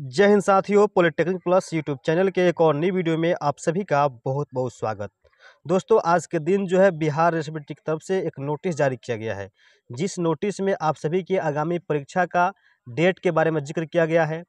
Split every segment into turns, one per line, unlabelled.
जय हिंद साथियों polytechnic plus YouTube channel के एक और नई वीडियो में आप सभी का बहुत बहुत स्वागत दोस्तों आज के दिन जो है बिहार रेस्पिटी की तरफ से एक नोटिस जारी किया गया है जिस नोटिस में आप सभी की आगामी परीक्षा का डेट के बारे में जिक्र किया गया है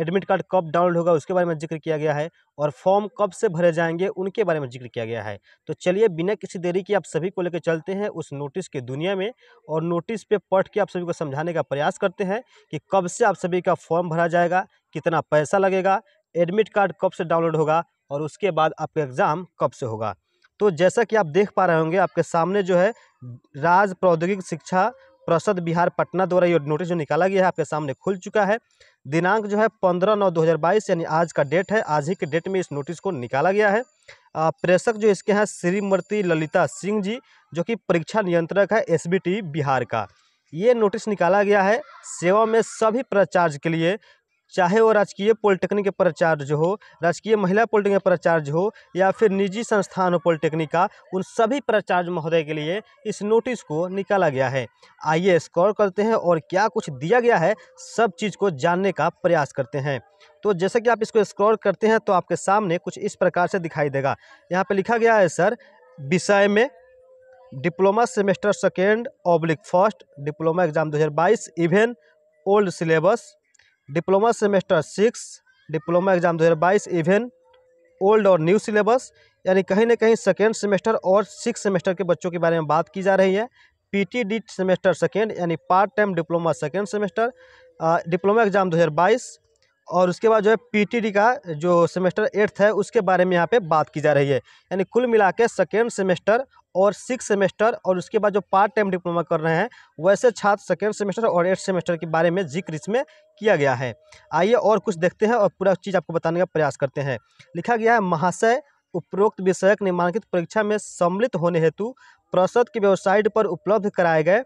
एडमिट कार्ड कब डाउनलोड होगा उसके बारे में जिक्र किया गया है और फॉर्म कब से भरे जाएंगे उनके बारे में जिक्र किया गया है तो चलिए बिना किसी देरी के आप सभी को लेकर चलते हैं उस नोटिस के दुनिया में और नोटिस पे पढ़ के आप सभी को समझाने का प्रयास करते हैं कि कब से आप सभी का फॉर्म भरा जाएगा कितना पैसा लगेगा एडमिट कार्ड कब से डाउनलोड होगा और उसके बाद आपका एग्ज़ाम कब से होगा तो जैसा कि आप देख पा रहे होंगे आपके सामने जो है राज प्रौद्योगिक शिक्षा प्रसद बिहार पटना द्वारा ये नोटिस जो निकाला गया है आपके सामने खुल चुका है दिनांक जो है पंद्रह नौ 2022 यानी आज का डेट है आज ही के डेट में इस नोटिस को निकाला गया है प्रेषक जो इसके हैं श्रीमती ललिता सिंह जी जो कि परीक्षा नियंत्रक है एस बिहार का ये नोटिस निकाला गया है सेवा में सभी प्राचार्य के लिए चाहे वो राजकीय पॉलिटेक्निक प्राचार्य हो राजकीय महिला पॉलिटेक्निक प्राचार्य हो या फिर निजी संस्थान हो पॉलिटेक्निक का उन सभी प्राचार्य महोदय के लिए इस नोटिस को निकाला गया है आइए स्कॉर करते हैं और क्या कुछ दिया गया है सब चीज़ को जानने का प्रयास करते हैं तो जैसे कि आप इसको स्क्रॉल करते हैं तो आपके सामने कुछ इस प्रकार से दिखाई देगा यहाँ पर लिखा गया है सर विषय में diploma semester second oblique first diploma exam दो even old syllabus diploma semester six diploma exam 2022 even old और न्यू सिलेबस यानी कहीं ना कहीं सेकेंड सेमेस्टर और सिक्स सेमेस्टर के बच्चों के बारे में बात की जा रही है पीटीडी सेमेस्टर सेकेंड यानी part time diploma second semester diploma exam 2022 और उसके बाद जो है पीटीडी का जो सेमेस्टर एट्थ है उसके बारे में यहाँ पे बात की जा रही है यानी कुल मिला के सेकेंड सेमेस्टर और सिक्स सेमेस्टर और उसके बाद जो पार्ट टाइम डिप्लोमा कर रहे हैं वैसे छात्र सेकेंड सेमेस्टर और एट्थ सेमेस्टर के बारे में जिक्र इसमें किया गया है आइए और कुछ देखते हैं और पूरा चीज़ आपको बताने का प्रयास करते हैं लिखा गया है महाशय उपरोक्त विषयक निमांकित परीक्षा में सम्मिलित होने हेतु प्रसद की वेबसाइट पर उपलब्ध कराए गए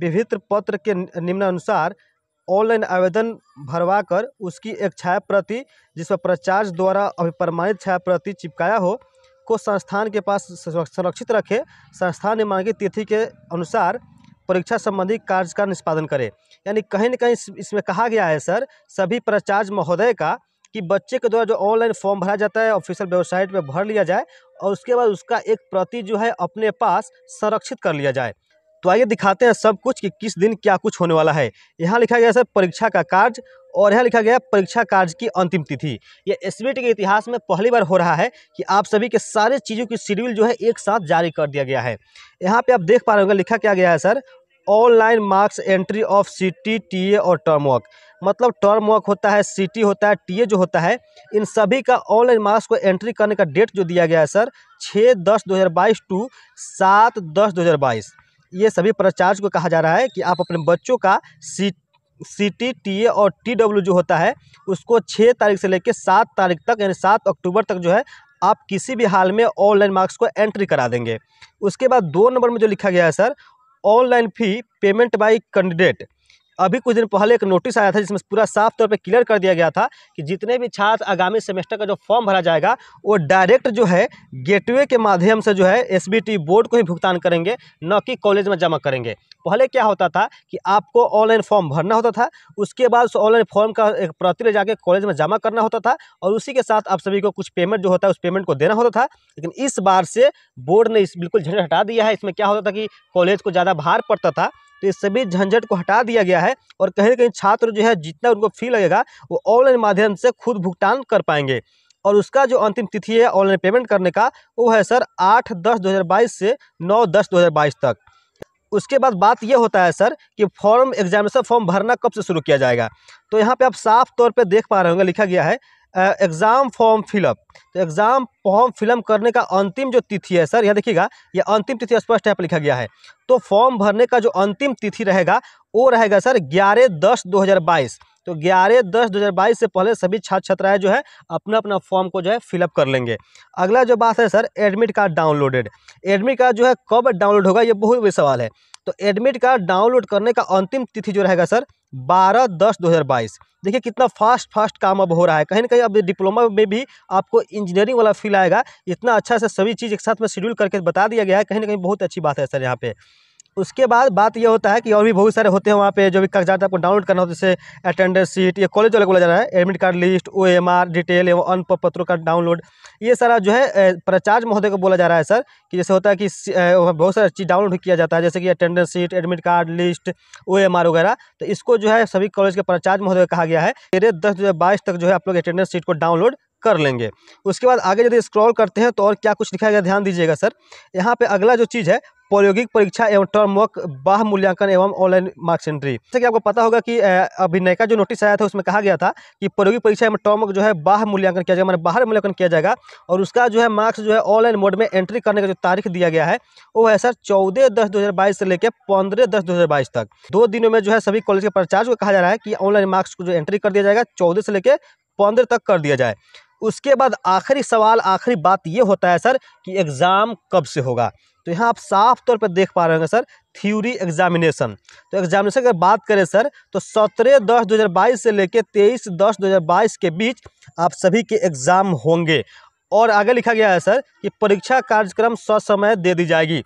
विभिन्न पत्र के निम्नानुसार ऑनलाइन आवेदन भरवा कर उसकी एक छाया प्रति जिस पर प्राचार्य द्वारा अभिप्रमाणित छाया प्रति चिपकाया हो को संस्थान के पास संरक्षित रखे संस्थान ने मांगी तिथि के अनुसार परीक्षा संबंधी कार्य का निष्पादन करें यानी कहीं ना कहीं इसमें कहा गया है सर सभी प्राचार्य महोदय का कि बच्चे के द्वारा जो ऑनलाइन फॉर्म भरा जाता है ऑफिशियल वेबसाइट पर भर लिया जाए और उसके बाद उसका एक प्रति जो है अपने पास संरक्षित कर लिया जाए तो आइए दिखाते हैं सब कुछ कि किस दिन क्या कुछ होने वाला है यहाँ लिखा गया सर परीक्षा का कार्य और यहाँ लिखा गया परीक्षा कार्य की अंतिम तिथि यह एस के इतिहास में पहली बार हो रहा है कि आप सभी के सारे चीज़ों की शेड्यूल जो है एक साथ जारी कर दिया गया है यहाँ पे आप देख पा रहे होंगे लिखा क्या गया है sir online marks entry of C T T A और टर्म वर्क मतलब टर्म वर्क होता है सी टी होता है टी ए जो होता है इन सभी का ऑनलाइन मार्क्स को एंट्री करने का डेट जो दिया गया है सर छः दस दो हज़ार बाईस टू सात दस दो हज़ार बाईस ये सभी प्राचार्य को कहा जा रहा है कि आप अपने बच्चों का सी सी टी टी ए और टी डब्ल्यू जो होता है उसको छः तारीख से लेकर सात तारीख तक यानी सात अक्टूबर तक जो है आप किसी भी हाल में ऑनलाइन मार्क्स को एंट्री करा देंगे उसके बाद दो नंबर में जो लिखा गया है sir online fee payment by candidate अभी कुछ दिन पहले एक नोटिस आया था जिसमें पूरा साफ तौर पर क्लियर कर दिया गया था कि जितने भी छात्र आगामी सेमेस्टर का जो फॉर्म भरा जाएगा वो डायरेक्ट जो है गेटवे के माध्यम से जो है एस बोर्ड को ही भुगतान करेंगे न कि कॉलेज में जमा करेंगे पहले क्या होता था कि आपको ऑनलाइन फॉर्म भरना होता था उसके बाद उस ऑनलाइन फॉर्म का एक प्रति ले जाकर कॉलेज में जमा करना होता था और उसी के साथ आप सभी को कुछ पेमेंट जो होता है उस पेमेंट को देना होता था लेकिन इस बार से बोर्ड ने इस बिल्कुल झंझट हटा दिया है इसमें क्या होता था कि कॉलेज को ज़्यादा भार पड़ता था तो इस सभी झंझट को हटा दिया गया है और कहीं ना कहीं छात्र जो है जितना उनको फी लगेगा वो ऑनलाइन माध्यम से खुद भुगतान कर पाएंगे और उसका जो अंतिम तिथि है ऑनलाइन पेमेंट करने का वो है सर आठ दस दो से नौ दस दो तक उसके बाद बात यह होता है सर कि फॉर्म एग्जामिनेशन फॉर्म भरना कब से शुरू किया जाएगा तो यहाँ पे आप साफ तौर पे देख पा रहे होंगे लिखा गया है एग्ज़ाम फॉर्म फिलअप तो एग्ज़ाम फॉर्म फिलअप करने का अंतिम जो तिथि है सर यह देखिएगा यह अंतिम तिथि स्पष्ट यहाँ पर लिखा गया है तो फॉर्म भरने का जो अंतिम तिथि रहेगा वो रहेगा सर ग्यारह दस दो हज़ार बाईस तो ग्यारह दस दो हज़ार बाईस से पहले सभी छात्र छात्राएं जो है अपना अपना फॉर्म को जो है फिलअप कर लेंगे अगला जो बात है sir admit card downloaded admit card जो है कब डाउनलोड होगा ये बहुत बड़ी सवाल है तो एडमिट कार्ड डाउनलोड करने का अंतिम तिथि जो रहेगा सर बारह दस दो हज़ार बाईस देखिए कितना फास्ट फास्ट काम अब हो रहा है कहीं ना कहीं अब डिप्लोमा में भी आपको इंजीनियरिंग वाला फील आएगा इतना अच्छा से सभी चीज़ एक साथ में शेड्यूल करके बता दिया गया है कहीं ना कहीं बहुत अच्छी बात है सर यहाँ पे उसके बाद बात यह होता है कि और भी बहुत सारे होते हैं वहाँ पे जो भी कागजात आपको डाउनलोड करना हो जैसे अटेंडेंस सीट या कॉलेज वाले बोला जा रहा है admit card list O M R detail एवं अन्य पत्रों का डाउनलोड ये सारा जो है प्राचार्य महोदय को बोला जा रहा है सर कि जैसे होता है कि बहुत सारा चीज़ डाउनलोड किया जाता है जैसे कि attendance sheet admit card list O M R वगैरह तो इसको जो है सभी कॉलेज के प्राचार्य महोदय कहा गया है तेरह दस दो तक जो है आप लोग अटेंडेंस सीट को डाउनलोड कर लेंगे उसके बाद आगे यदि स्क्रॉल करते हैं तो और क्या कुछ लिखा गया ध्यान दीजिएगा सर यहाँ पे अगला जो चीज़ है प्रायोगिक परीक्षा एवं टर्म वर्क बाह मूल्यांकन एवं ऑनलाइन मार्क्स एंट्री जैसे कि आपको पता होगा कि अभी नयका जो नोटिस आया था उसमें कहा गया था कि प्रायोगिक परीक्षा एवं टर्म वर्क जो है बाह मूल्यांकन किया जाएगा मैंने बाहर मूल्यांकन किया जाएगा और उसका जो है मार्क्स जो है ऑनलाइन मोड में एंट्री करने का जो तारीख दिया गया है वो है सर चौदह दस दो से लेकर पंद्रह दस दो तक दो दिनों में जो है सभी कॉलेज के प्राचार्य को कहा जा रहा है कि ऑनलाइन मार्क्स को जो एंट्री कर दिया जाएगा चौदह से लेकर पंद्रह तक कर दिया जाए उसके बाद आखिरी सवाल आखिरी बात ये होता है सर कि एग्ज़ाम कब से होगा तो यहाँ आप साफ तौर पर देख पा रहे होंगे सर थ्योरी एग्जामिनेशन तो एग्जामिनेशन की बात करें सर तो सत्रह दस दो हज़ार बाईस से लेकर तेईस दस दो हज़ार बाईस के बीच आप सभी के एग्ज़ाम होंगे और आगे लिखा गया है सर कि परीक्षा कार्यक्रम ससमय दे दी जाएगी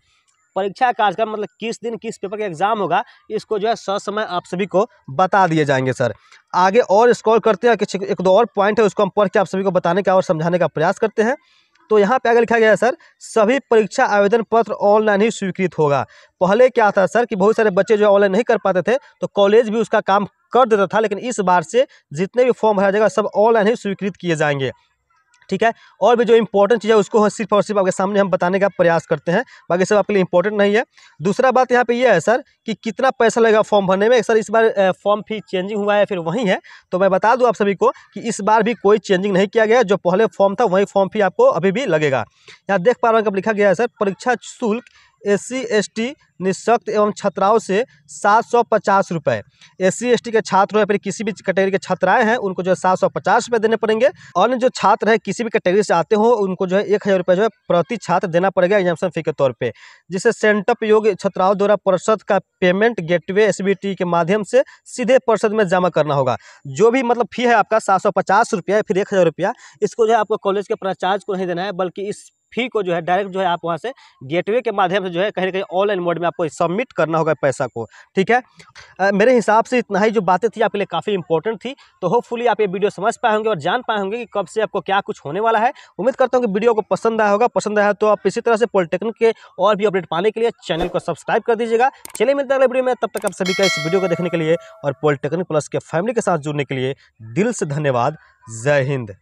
परीक्षा कार्यक्रम मतलब किस दिन किस पेपर का एग्जाम होगा इसको जो है ससमय आप सभी को बता दिए जाएंगे सर आगे और स्कॉल करते हैं कि एक दो और पॉइंट है उसको हम पढ़ के आप सभी को बताने का और समझाने का प्रयास करते हैं तो यहाँ पे आगे लिखा गया है सर सभी परीक्षा आवेदन पत्र ऑनलाइन ही स्वीकृत होगा पहले क्या था सर कि बहुत सारे बच्चे जो ऑनलाइन नहीं कर पाते थे तो कॉलेज भी उसका काम कर देता था लेकिन इस बार से जितने भी फॉर्म भरा जाएगा सब ऑनलाइन ही स्वीकृत किए जाएंगे ठीक है और भी जो इंपॉर्टेंट चीज़ है उसको सिर्फ और सिर्फ आपके सामने हम बताने का प्रयास करते हैं बाकी सब आपके लिए इंपॉर्टेंट नहीं है दूसरा बात यहाँ पे ये यह है सर कि कितना पैसा लगेगा फॉर्म भरने में सर इस बार फॉर्म फी चेंजिंग हुआ है फिर वहीं है तो मैं बता दूँ आप सभी को कि इस बार भी कोई चेंजिंग नहीं किया गया जो पहले फॉर्म था वही फॉर्म फी आपको अभी भी लगेगा यहाँ देख पा रहे हैं कब लिखा गया है सर परीक्षा शुल्क एस सी एस टी निःशक्त एवं छात्राओं से सात सौ पचास रुपये एस सी एस टी के छात्र या फिर किसी भी कैटेगरी के छात्राएं हैं उनको जो है सात सौ पचास रुपये देने पड़ेंगे अन्य जो छात्र है किसी भी कैटेगरी से आते हो उनको जो है एक हज़ार रुपये जो है प्रति छात्र देना पड़ेगा एग्जामेशन फी के तौर पर जिसे सेंटअप योग्य छात्राओं द्वारा परिषद का payment gate S B T के माध्यम से सीधे परिषद में जमा करना होगा जो भी मतलब फी है आपका सात सौ पचास रुपया फिर एक हज़ार रुपया इसको जो है आपको कॉलेज के प्राचार्य को नहीं देना है बल्कि इस फी को जो है डायरेक्ट जो है आप वहाँ से गेटवे के माध्यम से जो है कहीं ना कहीं ऑनलाइन मोड में आपको सबमिट करना होगा पैसा को ठीक है मेरे हिसाब से इतना ही जो बातें थी आपके लिए काफ़ी इंपॉर्टेंट थी तो होपफुली आप ये वीडियो समझ पाए होंगे और जान पाए होंगे कि कब से आपको क्या कुछ होने वाला है उम्मीद करता हूँ कि वीडियो को पसंद आया होगा पसंद आया तो आप इसी तरह से पॉलिटेक्निक के और भी अपडेट पाने के लिए चैनल को सब्सक्राइब कर दीजिएगा चलिए मिलते अगले वीडियो में तब तक आप सभी का इस वीडियो को देखने के लिए और पॉलिटेक्निक प्लस के फैमिली के साथ जुड़ने के लिए दिल से धन्यवाद जय हिंद